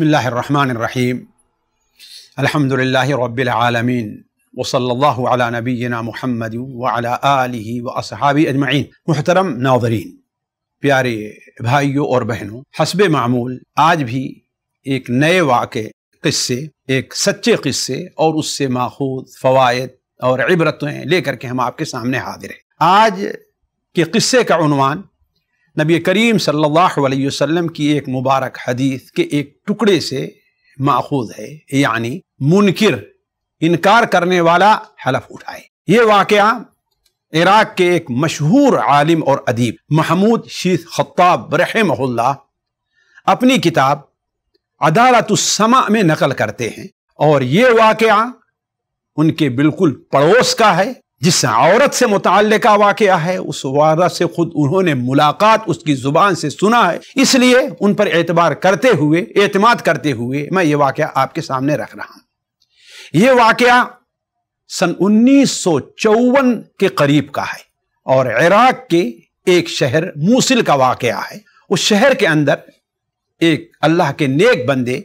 बसमीम अल्हम्दुलिल्लाहि रब्बिल आलमीन व सल्लल्लाहु अला नबीना मुहम्मद व अला आलिहि व असहाबी अजमईन मुहतरम नाजरीन प्यारे भाइयों और बहनों हसब मामूल आज भी एक नए वाक़ किस्से एक सच्चे किस्से और उससे माखूद फ़वाद और इबरतें लेकर के हम आपके सामने हाजिर हैं आज के किस्से का नबी करीम सल्लल्लाहु अलैहि वसल्लम की एक मुबारक हदीस के एक टुकड़े से माखूज है यानी मुनकिर इनकार करने वाला हलफ उठाए ये वाक़ इराक के एक मशहूर आलिम और अदीब महमूद शीत खत्ताब रहमल्ला अपनी किताब अदालतुस्समा में नकल करते हैं और ये वाक़ उनके बिल्कुल पड़ोस का है जिस औरत से मुतल का वाक़ है उस वारत से खुद उन्होंने मुलाकात उसकी ज़ुबान से सुना है इसलिए उन पर एतबार करते हुए एतमाद करते हुए मैं ये वाक़ आपके सामने रख रहा हूं ये वाक़ सन उन्नीस सौ चौवन के करीब का है और इराक के एक शहर मूसिल का वाक़ है उस शहर के अंदर एक अल्लाह के नेक बंदे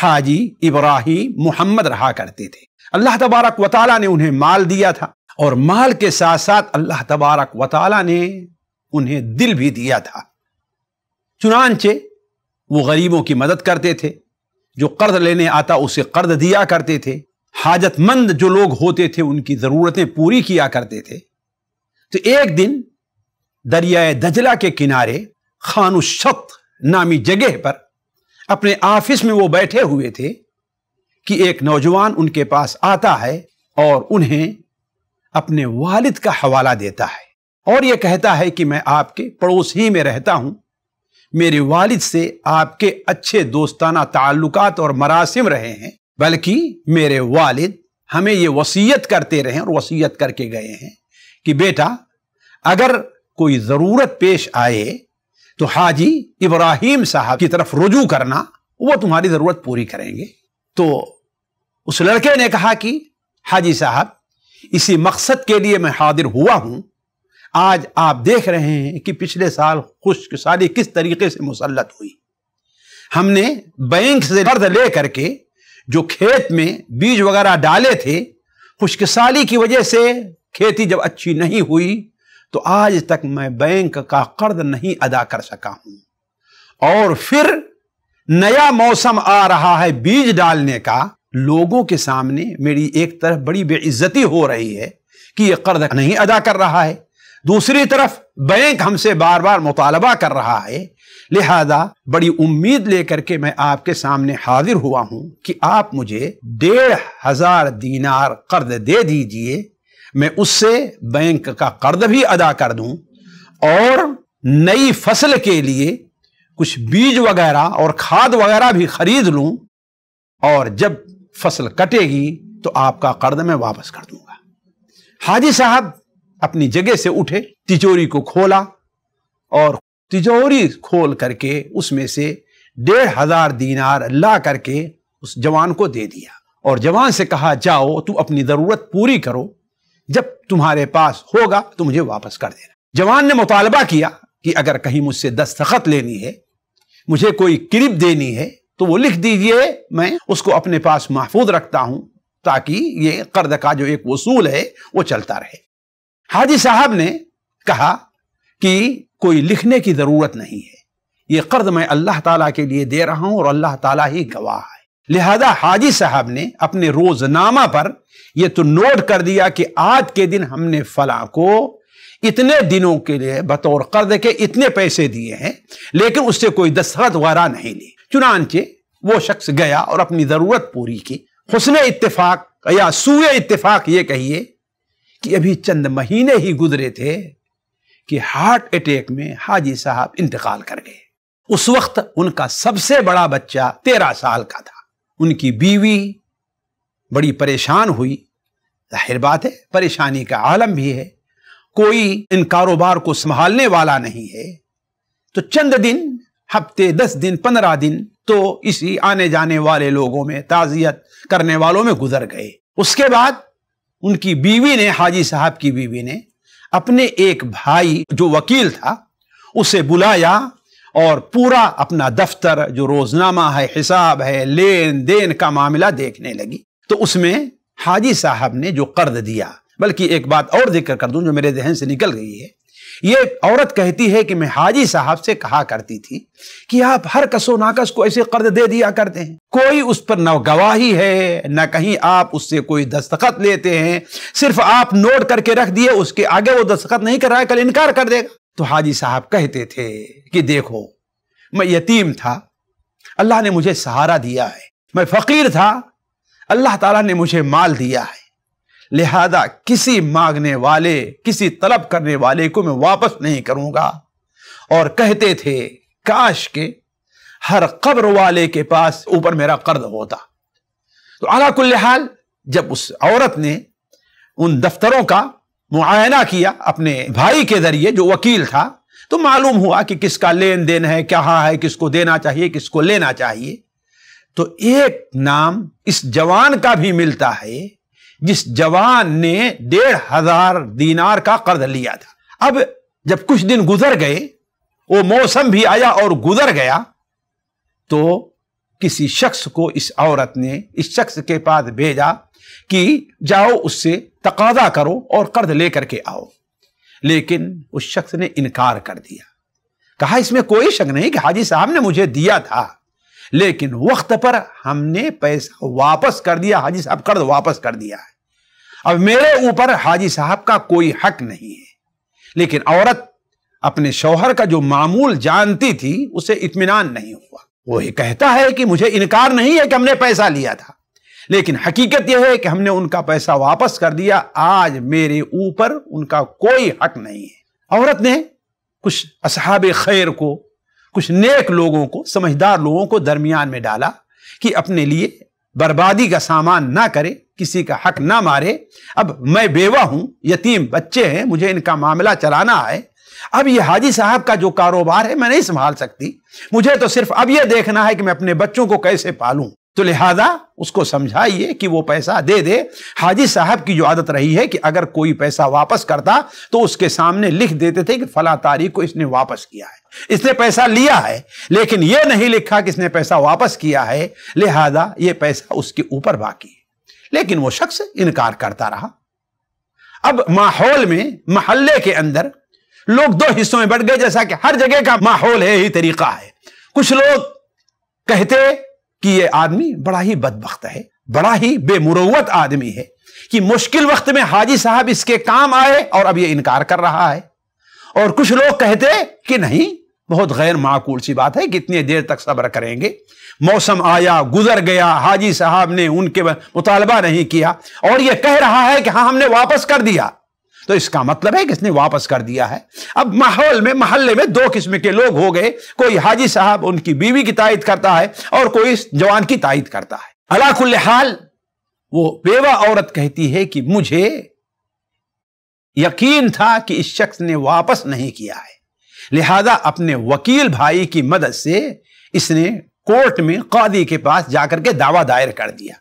हाजी इब्राहिम मोहम्मद रहा करते थे अल्लाह तबारक वाली ने उन्हें माल दिया था और माल के साथ साथ अल्लाह तबारक वाली ने उन्हें दिल भी दिया था चुनानचे वो गरीबों की मदद करते थे जो कर्ज लेने आता उसे कर्ज दिया करते थे हाजतमंद जो लोग होते थे उनकी ज़रूरतें पूरी किया करते थे तो एक दिन दरियाए दजला के किनारे खानुशत नामी जगह पर अपने ऑफिस में वो बैठे हुए थे कि एक नौजवान उनके पास आता है और उन्हें अपने वालिद का हवाला देता है और यह कहता है कि मैं आपके पड़ोस ही में रहता हूं मेरे वालिद से आपके अच्छे दोस्ताना ताल्लुकात और मरासिम रहे हैं बल्कि मेरे वालिद हमें ये वसीयत करते रहे और वसीयत करके गए हैं कि बेटा अगर कोई ज़रूरत पेश आए तो हाजी इब्राहिम साहब की तरफ रुजू करना वो तुम्हारी ज़रूरत पूरी करेंगे तो उस लड़के ने कहा कि हाजी साहब इसी मकसद के लिए मैं हाजिर हुआ हूं आज आप देख रहे हैं कि पिछले साल खुश्क साली किस तरीके से मुसलत हुई हमने बैंक से कर्ज ले करके जो खेत में बीज वगैरह डाले थे खुश्क साली की वजह से खेती जब अच्छी नहीं हुई तो आज तक मैं बैंक का कर्ज नहीं अदा कर सका हूं और फिर नया मौसम आ रहा है बीज डालने का लोगों के सामने मेरी एक तरफ बड़ी बेइज्जती हो रही है कि यह कर्ज नहीं अदा कर रहा है दूसरी तरफ बैंक हमसे बार बार मुतालबा कर रहा है लिहाजा बड़ी उम्मीद लेकर के मैं आपके सामने हाजिर हुआ हूं कि आप मुझे डेढ़ हजार दीनार कर्ज दे दीजिए मैं उससे बैंक का कर्ज भी अदा कर दूं और नई फसल के लिए कुछ बीज वगैरह और खाद वगैरह भी खरीद लूं और जब फसल कटेगी तो आपका कर्ज मैं वापस कर दूंगा हाजी साहब अपनी जगह से उठे तिजोरी को खोला और तिजोरी खोल करके उसमें से डेढ़ हजार दीनार ला करके उस जवान को दे दिया और जवान से कहा जाओ तू अपनी जरूरत पूरी करो जब तुम्हारे पास होगा तो मुझे वापस कर देना जवान ने मुतालबा किया कि अगर कहीं मुझसे दस्तखत लेनी है मुझे कोई क्लिप देनी है तो वो लिख दीजिए मैं उसको अपने पास महफूज रखता हूं ताकि ये कर्ज का जो एक वसूल है वो चलता रहे हाजी साहब ने कहा कि कोई लिखने की जरूरत नहीं है ये कर्ज मैं अल्लाह ताला के लिए दे रहा हूं और अल्लाह ताला ही गवाह है लिहाजा हाजी साहब ने अपने रोजनामा पर यह तो नोट कर दिया कि आज के दिन हमने फला को इतने दिनों के लिए बतौर कर्ज के इतने पैसे दिए हैं लेकिन उससे कोई दस्तखत वगैरह नहीं ली चुनानचे वो शख्स गया और अपनी ज़रूरत पूरी की हुसन इतफाक या सूए इतफाक ये कहिए कि अभी चंद महीने ही गुजरे थे कि हार्ट अटैक में हाजी साहब इंतकाल कर गए उस वक्त उनका सबसे बड़ा बच्चा तेरह साल का था उनकी बीवी बड़ी परेशान हुई जाहिर बात है परेशानी का आलम भी है कोई इन कारोबार को संभालने वाला नहीं है तो चंद दिन हफ्ते दस दिन पंद्रह दिन तो इसी आने जाने वाले लोगों में ताजियत करने वालों में गुजर गए उसके बाद उनकी बीवी ने हाजी साहब की बीवी ने अपने एक भाई जो वकील था उसे बुलाया और पूरा अपना दफ्तर जो रोजनामा है हिसाब है लेन देन का मामला देखने लगी तो उसमें हाजी साहब ने जो कर्ज दिया बल्कि एक बात और जिक्र कर दूं जो मेरे जहन से निकल गई है ये औरत कहती है कि मैं हाजी साहब से कहा करती थी कि आप हर कसो नाकस को ऐसे कर्ज दे दिया करते हैं कोई उस पर न गवाही है न कहीं आप उससे कोई दस्तखत लेते हैं सिर्फ आप नोट करके रख दिए उसके आगे वो दस्तखत नहीं कर रहा है कल इनकार कर देगा तो हाजी साहब कहते थे कि देखो मैं यतीम था अल्लाह ने मुझे सहारा दिया है मैं फकीर था अल्लाह तला ने मुझे माल दिया है लिहाजा किसी मांगने वाले किसी तलब करने वाले को मैं वापस नहीं करूंगा और कहते थे काश के हर कब्र वाले के पास ऊपर मेरा कर्ज होता तो कुल हाल जब उस औरत ने उन दफ्तरों का मुआयना किया अपने भाई के जरिए जो वकील था तो मालूम हुआ कि किसका लेन देन है क्या हाँ है किसको देना चाहिए किसको लेना चाहिए तो एक नाम इस जवान का भी मिलता है जिस जवान ने डेढ़ हजार दीनार का कर्ज लिया था अब जब कुछ दिन गुजर गए वो मौसम भी आया और गुजर गया तो किसी शख्स को इस औरत ने इस शख्स के पास भेजा कि जाओ उससे तकादा करो और कर्ज लेकर के आओ लेकिन उस शख्स ने इनकार कर दिया कहा इसमें कोई शक नहीं कि हाजी साहब ने मुझे दिया था लेकिन वक्त पर हमने पैसा वापस कर दिया हाजी साहब कर्ज वापस कर दिया है अब मेरे ऊपर हाजी साहब का कोई हक नहीं है लेकिन औरत अपने शौहर का जो मामूल जानती थी उसे इतमान नहीं हुआ वो ये कहता है कि मुझे इनकार नहीं है कि हमने पैसा लिया था लेकिन हकीकत यह है कि हमने उनका पैसा वापस कर दिया आज मेरे ऊपर उनका कोई हक नहीं है औरत ने कुछ असहाब खैर को कुछ नेक लोगों को समझदार लोगों को दरमियान में डाला कि अपने लिए बर्बादी का सामान ना करे किसी का हक ना मारे अब मैं बेवा हूं यतीम बच्चे हैं मुझे इनका मामला चलाना है अब ये हाजी साहब का जो कारोबार है मैं नहीं संभाल सकती मुझे तो सिर्फ अब यह देखना है कि मैं अपने बच्चों को कैसे पालूं तो लिहाजा उसको समझाइए कि वो पैसा दे दे हाजी साहब की जो आदत रही है कि अगर कोई पैसा वापस करता तो उसके सामने लिख देते थे कि फला तारीख को इसने वापस किया है इसने पैसा लिया है लेकिन ये नहीं लिखा कि इसने पैसा वापस किया है लिहाजा ये पैसा उसके ऊपर बाकी है लेकिन वो शख्स इनकार करता रहा अब माहौल में महल्ले के अंदर लोग दो हिस्सों में बढ़ गए जैसा कि हर जगह का माहौल है ही तरीका है कुछ लोग कहते कि ये आदमी बड़ा ही बदबخت है बड़ा ही बेमुरवत आदमी है कि मुश्किल वक्त में हाजी साहब इसके काम आए और अब ये इनकार कर रहा है और कुछ लोग कहते कि नहीं बहुत गैर माकूल सी बात है कितने देर तक सब्र करेंगे मौसम आया गुजर गया हाजी साहब ने उनके मुतालबा नहीं किया और यह कह रहा है कि हाँ हमने वापस कर दिया तो इसका मतलब है कि इसने वापस कर दिया है अब माहौल में महल्ले में दो किस्म के लोग हो गए कोई हाजी साहब उनकी बीवी की तायद करता है और कोई इस जवान की तायद करता है अलाकुल्ल हाल वो बेवा औरत कहती है कि मुझे यकीन था कि इस शख्स ने वापस नहीं किया है लिहाजा अपने वकील भाई की मदद से इसने कोर्ट में कादी के पास जाकर के दावा दायर कर दिया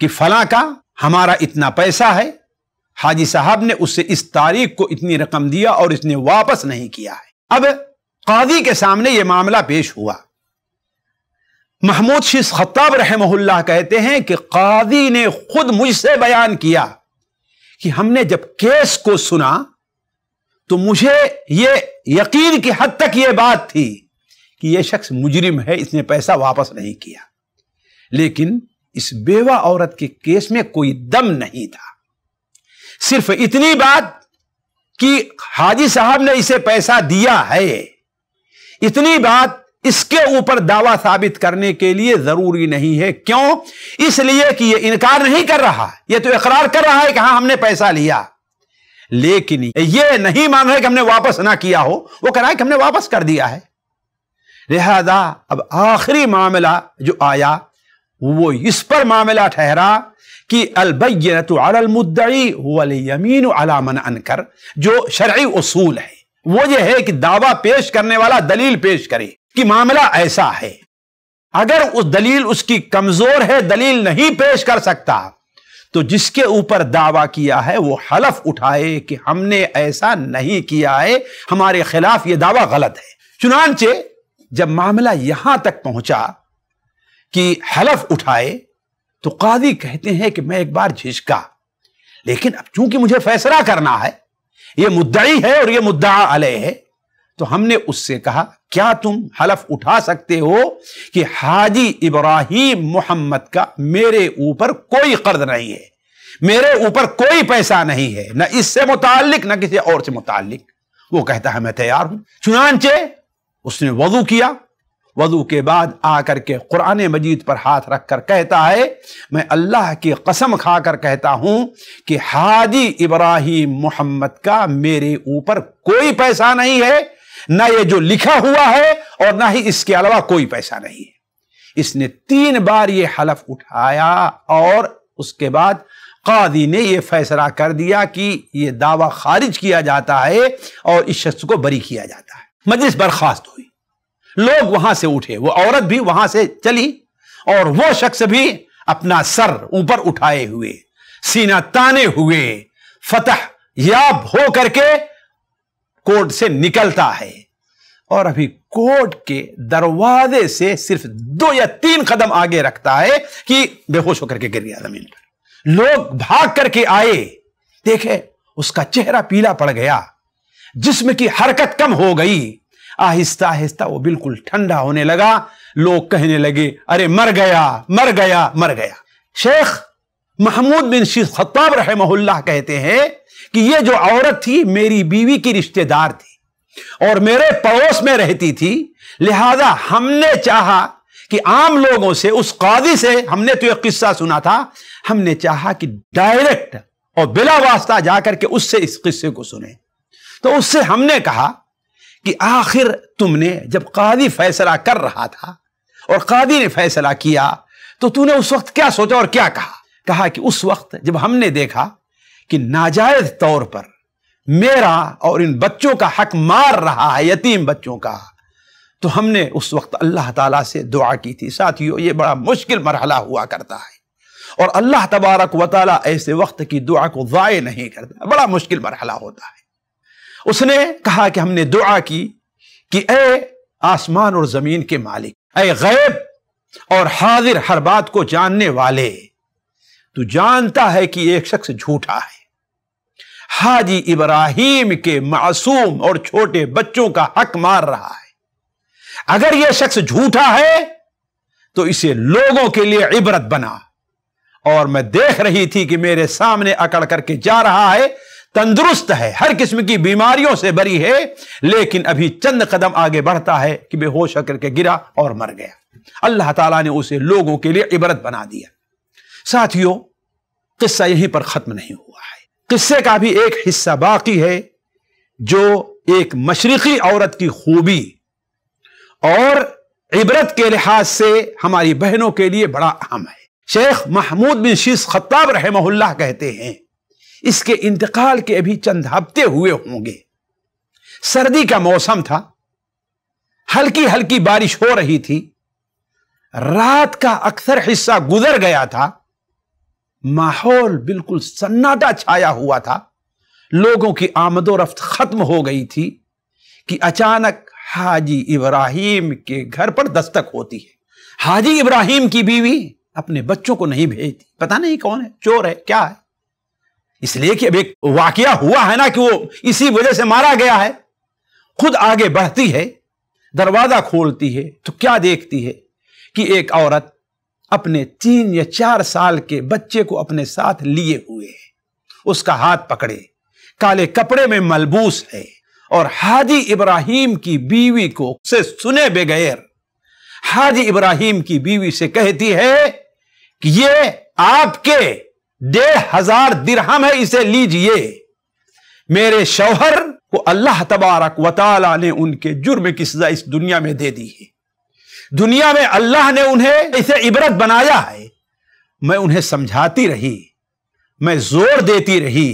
कि फला का हमारा इतना पैसा है हाजी साहब ने उससे इस तारीख को इतनी रकम दिया और इसने वापस नहीं किया है अब कादी के सामने यह मामला पेश हुआ महमूद शीश खत्ताब रहमहुल्ला कहते हैं कि कादी ने खुद मुझसे बयान किया कि हमने जब केस को सुना तो मुझे ये यकीन की हद तक ये बात थी कि यह शख्स मुजरिम है इसने पैसा वापस नहीं किया लेकिन इस बेवा औरत के केस में कोई दम नहीं था सिर्फ इतनी बात कि हाजी साहब ने इसे पैसा दिया है इतनी बात इसके ऊपर दावा साबित करने के लिए जरूरी नहीं है क्यों इसलिए कि यह इनकार नहीं कर रहा यह तो इकरार कर रहा है कि हां हमने पैसा लिया लेकिन ये नहीं मान रहे कि हमने वापस ना किया हो वो कह रहा है कि हमने वापस कर दिया है लिहाजा अब आखिरी मामला जो आया वो इस पर मामला ठहरा कि अलबैनत अलमुद्दई अलामन अनकर जो शर्य उसूल है वो ये है कि दावा पेश करने वाला दलील पेश करे कि मामला ऐसा है अगर उस दलील उसकी कमजोर है दलील नहीं पेश कर सकता तो जिसके ऊपर दावा किया है वो हलफ उठाए कि हमने ऐसा नहीं किया है हमारे खिलाफ ये दावा गलत है चुनानचे जब मामला यहां तक पहुंचा कि हलफ उठाए तो कादी कहते हैं कि मैं एक बार झिझका लेकिन अब चूंकि मुझे फैसला करना है यह ही है और यह मुद्दा अलय है तो हमने उससे कहा क्या तुम हलफ उठा सकते हो कि हाजी इब्राहिम मोहम्मद का मेरे ऊपर कोई कर्ज नहीं है मेरे ऊपर कोई पैसा नहीं है ना इससे मुतालिक ना किसी और से मुतालिक वो कहता है मैं तैयार हूं चुनानचे उसने वजू किया वजू के बाद आकर के कुरान मजीद पर हाथ रखकर कहता है मैं अल्लाह की कसम खाकर कहता हूं कि हाजी इब्राहिम मोहम्मद का मेरे ऊपर कोई पैसा नहीं है ना ये जो लिखा हुआ है और ना ही इसके अलावा कोई पैसा नहीं है इसने तीन बार ये हलफ उठाया और उसके बाद कादी ने यह फैसला कर दिया कि यह दावा खारिज किया जाता है और इस शख्स को बरी किया जाता है मजलिस बर्खास्त हुई लोग वहां से उठे वो औरत भी वहां से चली और वो शख्स भी अपना सर ऊपर उठाए हुए सीना ताने हुए फतह याब हो करके कोर्ट से निकलता है और अभी कोर्ट के दरवाजे से सिर्फ दो या तीन कदम आगे रखता है कि बेहोश होकर के गिर गया जमीन पर लोग भाग करके आए देखे उसका चेहरा पीला पड़ गया जिसम की हरकत कम हो गई आहिस्ता आहिस्ता वो बिल्कुल ठंडा होने लगा लोग कहने लगे अरे मर गया मर गया मर गया शेख महमूद बिन शी खत्ताब रहमहुल्लाह कहते हैं कि ये जो औरत थी मेरी बीवी की रिश्तेदार थी और मेरे पड़ोस में रहती थी लिहाजा हमने चाहा कि आम लोगों से उस कादी से हमने तो एक किस्सा सुना था हमने चाहा कि डायरेक्ट और बिला वास्ता जाकर के उससे इस किस्से को सुने तो उससे हमने कहा कि आखिर तुमने जब कादी फैसला कर रहा था और कादी ने फैसला किया तो तूने उस वक्त क्या सोचा और क्या कहा कहा कि उस वक्त जब हमने देखा कि नाजायज तौर पर मेरा और इन बच्चों का हक मार रहा है यतीम बच्चों का तो हमने उस वक्त अल्लाह ताला से दुआ की थी साथियों ये बड़ा मुश्किल मरहला हुआ करता है और अल्लाह तबारक व ऐसे वक्त की दुआ को ज़ाय नहीं करता बड़ा मुश्किल मरहला होता है उसने कहा कि हमने दुआ की कि ए आसमान और ज़मीन के मालिक ए गैब और हाजिर हर बात को जानने वाले तू जानता है कि एक शख्स झूठा है हाजी इब्राहिम के मासूम और छोटे बच्चों का हक मार रहा है अगर यह शख्स झूठा है तो इसे लोगों के लिए इबरत बना और मैं देख रही थी कि मेरे सामने अकड़ करके जा रहा है तंदुरुस्त है हर किस्म की बीमारियों से भरी है लेकिन अभी चंद कदम आगे बढ़ता है कि बेहोश होकर के गिरा और मर गया अल्लाह ताला ने उसे लोगों के लिए इबरत बना दिया साथियों किस्सा यहीं पर खत्म नहीं हुआ है किस्से का भी एक हिस्सा बाकी है जो एक मशरकी औरत की खूबी और इबरत के लिहाज से हमारी बहनों के लिए बड़ा अहम है शेख महमूद बिन शीस खत्ताब रहमहुल्लाह कहते हैं इसके इंतकाल के अभी चंद हफ्ते हुए होंगे सर्दी का मौसम था हल्की हल्की बारिश हो रही थी रात का अक्सर हिस्सा गुजर गया था माहौल बिल्कुल सन्नाटा छाया हुआ था लोगों की आमदोरफ्त खत्म हो गई थी कि अचानक हाजी इब्राहिम के घर पर दस्तक होती है हाजी इब्राहिम की बीवी अपने बच्चों को नहीं भेजती पता नहीं कौन है चोर है क्या है इसलिए कि अब एक वाकया हुआ है ना कि वो इसी वजह से मारा गया है खुद आगे बढ़ती है दरवाजा खोलती है तो क्या देखती है कि एक औरत अपने तीन या चार साल के बच्चे को अपने साथ लिए हुए है उसका हाथ पकड़े काले कपड़े में मलबूस है और हाजी इब्राहिम की बीवी को से सुने बगैर हाजी इब्राहिम की बीवी से कहती है कि ये आपके डेढ़ हजार दिरहम है इसे लीजिए मेरे शौहर को अल्लाह तबारक वताला ने उनके जुर्म की सजा इस दुनिया में दे दी है दुनिया में अल्लाह ने उन्हें इसे इबरत बनाया है मैं उन्हें समझाती रही मैं जोर देती रही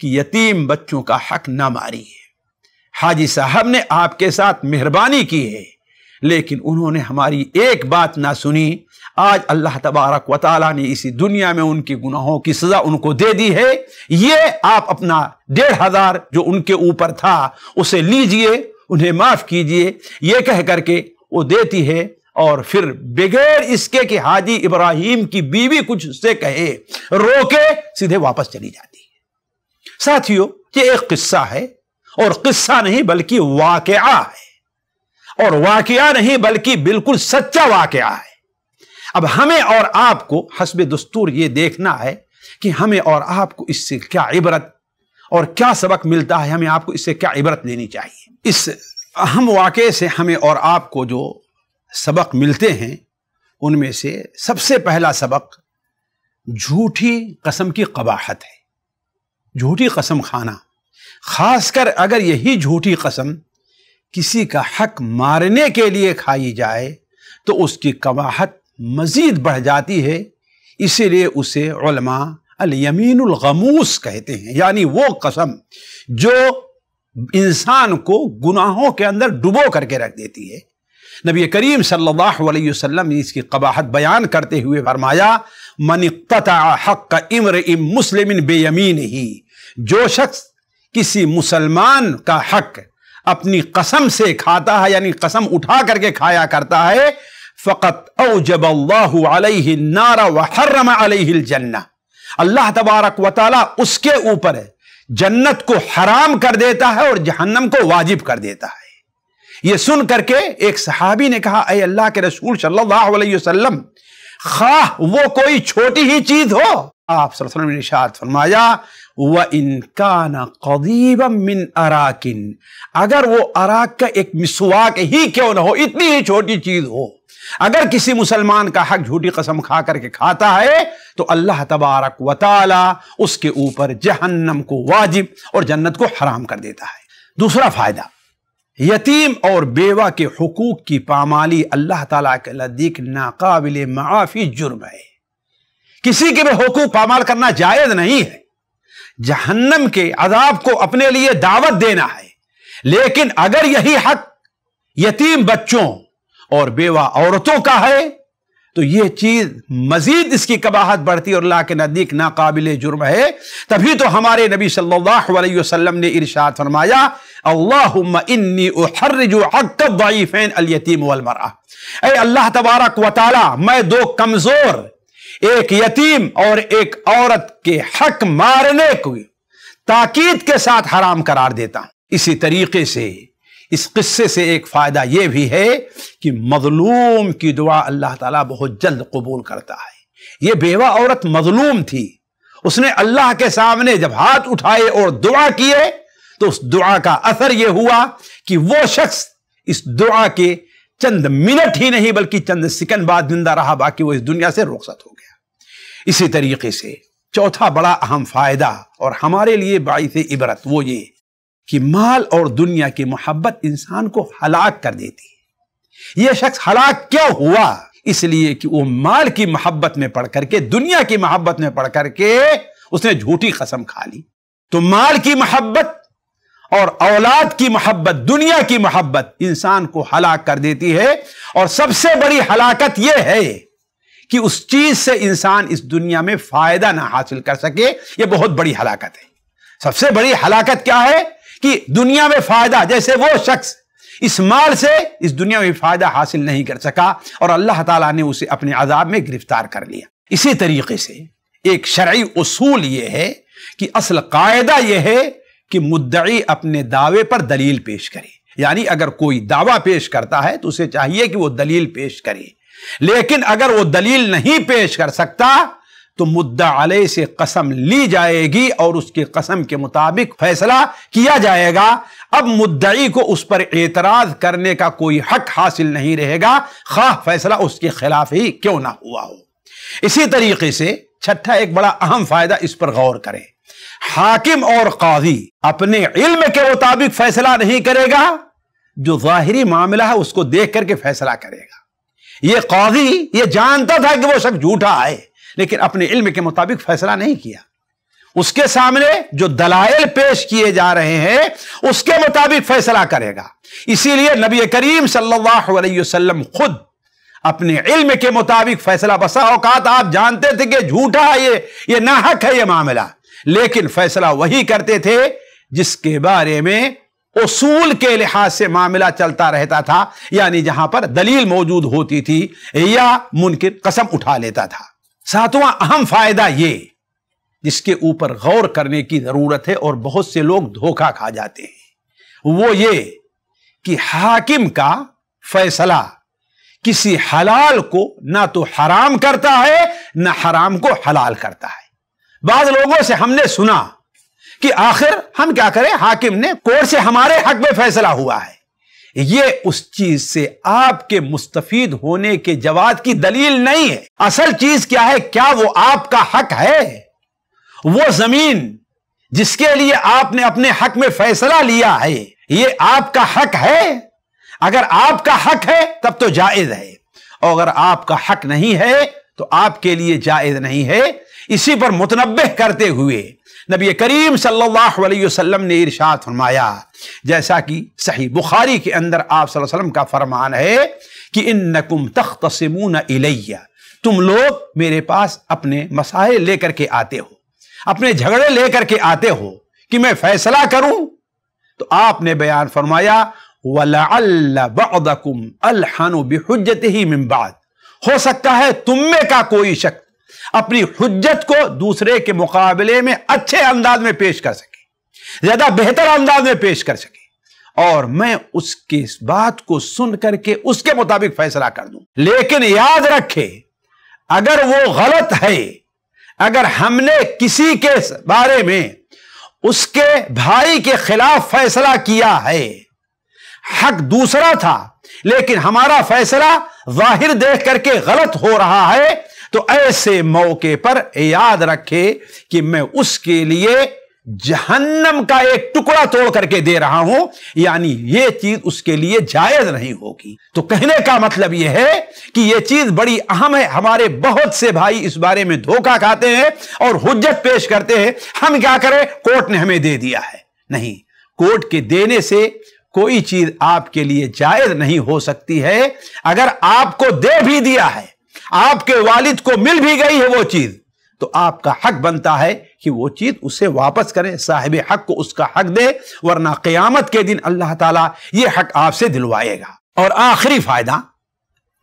कि यतीम बच्चों का हक ना मारिए हाजी साहब ने आपके साथ मेहरबानी की है लेकिन उन्होंने हमारी एक बात ना सुनी आज अल्लाह तबारक व ने इसी दुनिया में उनके गुनाहों की सज़ा उनको दे दी है ये आप अपना डेढ़ हज़ार जो उनके ऊपर था उसे लीजिए उन्हें माफ़ कीजिए यह कह करके वो देती है और फिर बगैर इसके कि हाजी इब्राहिम की बीवी कुछ से कहे रोके सीधे वापस चली जाती है साथियों ये एक किस्सा है और किस्सा नहीं बल्कि वाकया है और वाकया नहीं बल्कि बिल्कुल सच्चा वाकया है अब हमें और आपको हसब दस्तूर ये देखना है कि हमें और आपको इससे क्या इबरत और क्या सबक मिलता है हमें आपको इससे क्या इबरत लेनी चाहिए इस अहम वाक़े से हमें और आपको जो सबक मिलते हैं उनमें से सबसे पहला सबक झूठी कसम की कबाहत है झूठी कसम खाना खासकर अगर यही झूठी कसम किसी का हक मारने के लिए खाई जाए तो उसकी कबाहत मज़ीद बढ़ जाती है इसीलिए उसे गमूस कहते हैं यानी वो कसम जो इंसान को गुनाहों के अंदर डुबो करके रख देती है नबी करीम सल्लल्लाहु अलैहि वसल्लम ने इसकी कबाहत बयान करते हुए फरमाया मन हक इम्र इम मुस्लिम बेयमीन ही जो शख्स किसी मुसलमान का हक अपनी कसम से खाता है यानी कसम उठा करके खाया करता है फ़कत औजब नारा व अल जन्ना अल्लाह तबारक वाल उसके ऊपर है जन्नत को हराम कर देता है और जहन्नम को वाजिब कर देता है यह सुन करके एक सहाबी ने कहा अय अल्लाह के रसूल सल्लल्लाहु अलैहि वसल्लम खा वो कोई छोटी ही चीज हो आप ने निशात फरमाया व इनका ना कदीब मिन अराकिन अगर वो अराक का एक मिसवाक ही क्यों ना हो इतनी ही छोटी चीज हो अगर किसी मुसलमान का हक झूठी कसम खा करके खाता है तो अल्लाह तबारक वाली उसके ऊपर जहन्नम को वाजिब और जन्नत को हराम कर देता है दूसरा फायदा यतीम और बेवा के हकूक की पामाली अल्लाह ताला के नज़दीक नाकाबिल माफी जुर्म है किसी के भी हकूक पामाल करना जायज़ नहीं है जहन्नम के अदाब को अपने लिए दावत देना है लेकिन अगर यही हक यतीम बच्चों और बेवा औरतों का है तो यह चीज मजीद इसकी कबाहत बढ़ती और अल्लाह के नज़दीक नाकाबिल जुर्म है तभी तो हमारे नबी सल्लल्लाहु अलैहि वसल्लम ने इरशाद फरमाया अल्लाह तबारक व ताला मैं दो कमज़ोर एक यतीम और एक औरत के हक मारने को ताकीद के साथ हराम करार देता इसी तरीके से इस किस्से से एक फ़ायदा ये भी है कि मजलूम की दुआ अल्लाह ताला बहुत जल्द कबूल करता है ये बेवा औरत मजलूम थी उसने अल्लाह के सामने जब हाथ उठाए और दुआ किए तो उस दुआ का असर यह हुआ कि वो शख्स इस दुआ के चंद मिनट ही नहीं बल्कि चंद सेकंड बाद जिंदा रहा बाकी वो इस दुनिया से रुखसत हो गया इसी तरीके से चौथा बड़ा अहम फ़ायदा और हमारे लिए बाई से इबरत वो ये कि माल और दुनिया की मोहब्बत इंसान को हलाक कर देती है यह शख्स हलाक क्यों हुआ इसलिए कि वो माल की मोहब्बत में पढ़ करके दुनिया की मोहब्बत में पढ़ करके उसने झूठी कसम खा ली तो माल की मोहब्बत और औलाद की मोहब्बत दुनिया की मोहब्बत इंसान को हलाक कर देती है और सबसे बड़ी हलाकत यह है कि उस चीज से इंसान इस दुनिया में फायदा ना हासिल कर सके यह बहुत बड़ी हलाकत है सबसे बड़ी हलाकत क्या है कि दुनिया में फायदा जैसे वो शख्स इस माल से इस दुनिया में फायदा हासिल नहीं कर सका और अल्लाह ताला ने उसे अपने अजाब में गिरफ्तार कर लिया इसी तरीके से एक शर्य उसूल यह है कि असल कायदा यह है कि मुद्दई अपने दावे पर दलील पेश करे यानी अगर कोई दावा पेश करता है तो उसे चाहिए कि वो दलील पेश करे लेकिन अगर वो दलील नहीं पेश कर सकता तो मुद्दा अलय से कसम ली जाएगी और उसके कसम के मुताबिक फैसला किया जाएगा अब मुद्दई को उस पर एतराज करने का कोई हक हासिल नहीं रहेगा खा फैसला उसके खिलाफ ही क्यों ना हुआ हो इसी तरीके से छठा एक बड़ा अहम फायदा इस पर गौर करें हाकिम और काजी अपने इल्म के मुताबिक फैसला नहीं करेगा जो जाहिरी मामला है उसको देख करके फैसला करेगा यह काजी यह जानता था कि वो शख्स झूठा है लेकिन अपने इल्म के मुताबिक फैसला नहीं किया उसके सामने जो दलायल पेश किए जा रहे हैं उसके मुताबिक फैसला करेगा इसीलिए नबी करीम सल्लल्लाहु अलैहि वसल्लम खुद अपने इल्म के मुताबिक फैसला बसा औकात आप जानते थे कि झूठा है ये ये नाहक है ये मामला लेकिन फैसला वही करते थे जिसके बारे में उसूल के लिहाज से मामला चलता रहता था यानी जहां पर दलील मौजूद होती थी या मुनकिन कसम उठा लेता था सातवां अहम फायदा ये जिसके ऊपर गौर करने की जरूरत है और बहुत से लोग धोखा खा जाते हैं वो ये कि हाकिम का फैसला किसी हलाल को ना तो हराम करता है ना हराम को हलाल करता है बाद लोगों से हमने सुना कि आखिर हम क्या करें हाकिम ने कोर्ट से हमारे हक में फैसला हुआ है ये उस चीज से आपके मुस्तफीद होने के जवाब की दलील नहीं है असल चीज क्या है क्या वो आपका हक है वो जमीन जिसके लिए आपने अपने हक में फैसला लिया है ये आपका हक है अगर आपका हक है तब तो जायज है और अगर आपका हक नहीं है तो आपके लिए जायज नहीं है इसी पर मुतनबे करते हुए नबी करीम सल्लल्लाहु अलैहि वसल्लम ने इरशाद फरमाया जैसा कि सही बुखारी के अंदर आप सल्लल्लाहु अलैहि वसल्लम का फरमान है कि इन नकुम सिमून इलैया तुम लोग मेरे पास अपने मसाइल लेकर के आते हो अपने झगड़े लेकर के आते हो कि मैं फैसला करूं तो आपने बयान फरमाया अलहन बिहजत ही मिम्बाद हो सकता है तुम में का कोई शख्स अपनी हुज्जत को दूसरे के मुकाबले में अच्छे अंदाज में पेश कर सके ज्यादा बेहतर अंदाज में पेश कर सके और मैं उसके इस बात को सुन करके उसके मुताबिक फैसला कर दूं लेकिन याद रखे अगर वो गलत है अगर हमने किसी के बारे में उसके भाई के खिलाफ फैसला किया है हक दूसरा था लेकिन हमारा फैसला जाहिर देख करके गलत हो रहा है तो ऐसे मौके पर याद रखे कि मैं उसके लिए जहन्नम का एक टुकड़ा तोड़ करके दे रहा हूं यानी यह चीज उसके लिए जायज नहीं होगी तो कहने का मतलब यह है कि यह चीज बड़ी अहम है हमारे बहुत से भाई इस बारे में धोखा खाते हैं और हुज्जत पेश करते हैं हम क्या करें कोर्ट ने हमें दे दिया है नहीं कोर्ट के देने से कोई चीज आपके लिए जायज नहीं हो सकती है अगर आपको दे भी दिया है आपके वालिद को मिल भी गई है वो चीज तो आपका हक बनता है कि वो चीज उसे वापस करें साहिब हक को उसका हक दे वरना क़यामत के दिन अल्लाह ताला ये हक आपसे दिलवाएगा और आखिरी फायदा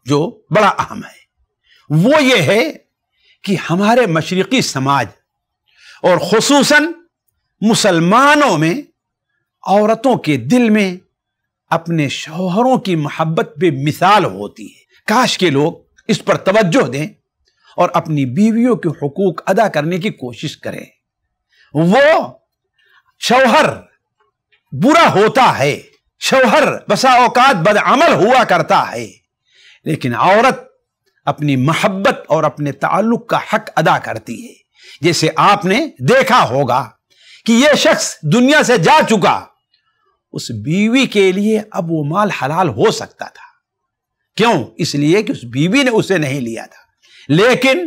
जो बड़ा अहम है वो ये है कि हमारे मशरकी समाज और खसूस मुसलमानों में औरतों के दिल में अपने शोहरों की मोहब्बत बेमिसाल होती है काश के लोग इस पर तवज्जो दें और अपनी बीवियों के हकूक अदा करने की कोशिश करें वो शौहर बुरा होता है शौहर बसा औकात बदअमल हुआ करता है लेकिन औरत अपनी मोहब्बत और अपने ताल्लुक का हक अदा करती है जैसे आपने देखा होगा कि यह शख्स दुनिया से जा चुका उस बीवी के लिए अब वो माल हलाल हो सकता था क्यों इसलिए कि उस बीवी ने उसे नहीं लिया था लेकिन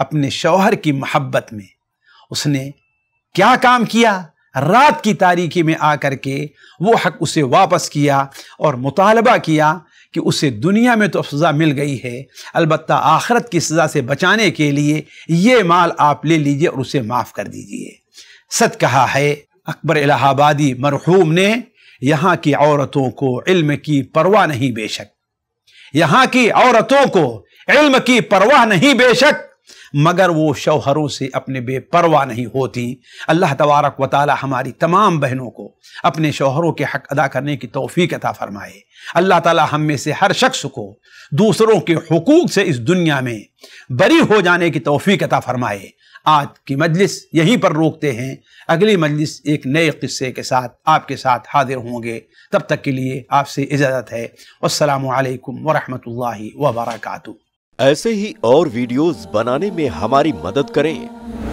अपने शौहर की मोहब्बत में उसने क्या काम किया रात की तारीखी में आकर के वो हक उसे वापस किया और मुतालबा किया कि उसे दुनिया में तो सज़ा मिल गई है अलबत् आखरत की सज़ा से बचाने के लिए ये माल आप ले लीजिए और उसे माफ़ कर दीजिए सच कहा है अकबर इलाहाबादी मरहूम ने यहाँ की औरतों को इल्म की परवाह नहीं बेशक यहां की औरतों को इल्म की परवाह नहीं बेशक मगर वो शौहरों से अपने बेपरवाह नहीं होती अल्लाह तबारक व हमारी तमाम बहनों को अपने शौहरों के हक अदा करने की तोफ़ी अता फ़रमाए अल्लाह ताला हम में से हर शख्स को दूसरों के हकूक़ से इस दुनिया में बरी हो जाने की तोफ़ी अता फ़रमाए आज की मजलिस यहीं पर रोकते हैं अगली मजलिस एक नए किस्से के साथ आपके साथ हाजिर होंगे तब तक के लिए आपसे इजाज़त है असलकम वरहमल वबरक ऐसे ही और वीडियोस बनाने में हमारी मदद करें